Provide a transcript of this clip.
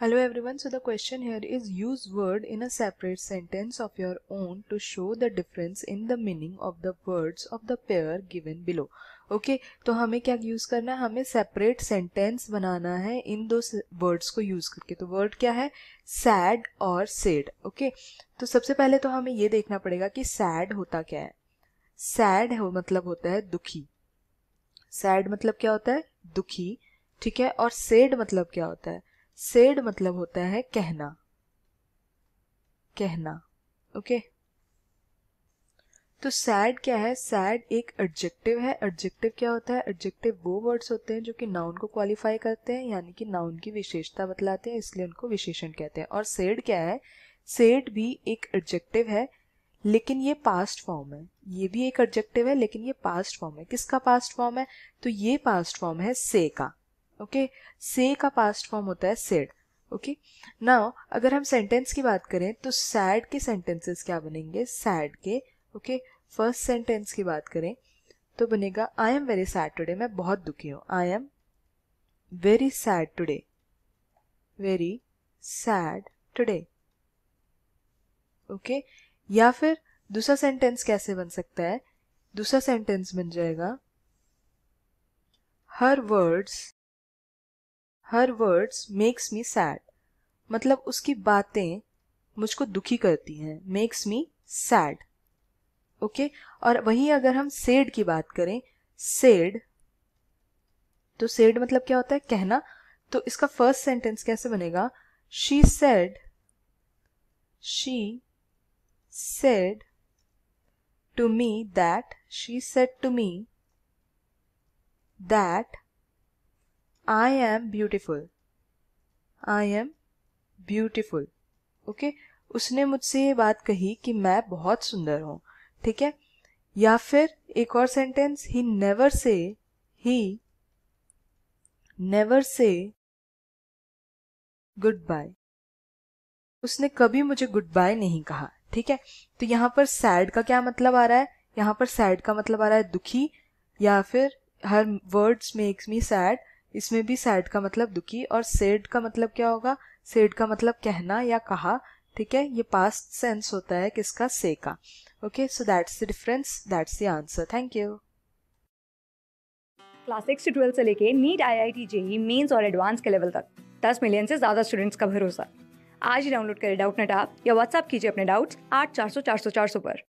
Hello everyone, so the question here is use word in a separate sentence of your own to show the difference in the meaning of the words of the pair given below. Okay okay, तो हमें क्या use करना है हमें separate sentence बनाना है इन दो words को use करके तो वर्ड क्या है सैड और सेड ओके तो सबसे पहले तो हमें ये देखना पड़ेगा कि सैड होता क्या है सैड हो मतलब होता है दुखी सैड मतलब क्या होता है दुखी ठीक है और सेड मतलब क्या होता है सेड मतलब होता है कहना कहना ओके तो सैड क्या है सैड एक एडजेक्टिव है एडजेक्टिव क्या होता है एडजेक्टिव वो वर्ड्स होते हैं जो कि नाउन को क्वालिफाई करते हैं यानी कि नाउन की विशेषता बतलाते हैं इसलिए उनको विशेषण कहते हैं और सेड क्या है सेड भी एक एडजेक्टिव है लेकिन ये पास्ट फॉर्म है ये भी एक एडजेक्टिव है लेकिन ये पास्ट फॉर्म है किसका पास्ट फॉर्म है तो ये पास्ट फॉर्म है से का ओके से का पास्ट फॉर्म होता है सेड ओके नाउ अगर हम सेंटेंस की बात करें तो सैड के सेंटेंसेस क्या बनेंगे सैड के ओके फर्स्ट सेंटेंस की बात करें तो बनेगा I am very sad today मैं बहुत दुखी हूँ I am very sad today very sad today okay या फिर दूसरा सेंटेंस कैसे बन सकता है दूसरा सेंटेंस बन जाएगा her words her words makes me sad मतलब उसकी बातें मुझको दुखी करती हैं मेक्स मी सैड ओके और वहीं अगर हम सेड की बात करें सेड तो सेड मतलब क्या होता है कहना तो इसका फर्स्ट सेंटेंस कैसे बनेगा she said she said to me that she said to me that I am beautiful. I am beautiful. Okay okay? उसने मुझसे ये बात कही कि मैं बहुत सुंदर हूँ ठीक है या फिर एक और sentence he never say he never say goodbye उसने कभी मुझे गुड बाय नहीं कहा ठीक है तो यहाँ पर सैड का क्या मतलब आ रहा है यहाँ पर सैड का मतलब आ रहा है दुखी या फिर her words makes me sad इसमें भी सैड का मतलब दुखी और सेड का मतलब क्या होगा सेड का मतलब कहना या कहा ठीक है ये पास्ट सेंस होता है किसका से का okay so that's the difference that's the answer thank you class six से ट्वेल्थ से लेके NEET I I T JEE Mains और एडवांस के लेवल तक दस मिलियन से ज़्यादा स्टूडेंट्स का भरोसा आज ही डाउनलोड करें डाउट नेट आप या व्हाट्सअप कीजिए अपने डाउट्स आठ चार सौ चार सौ चार सौ पर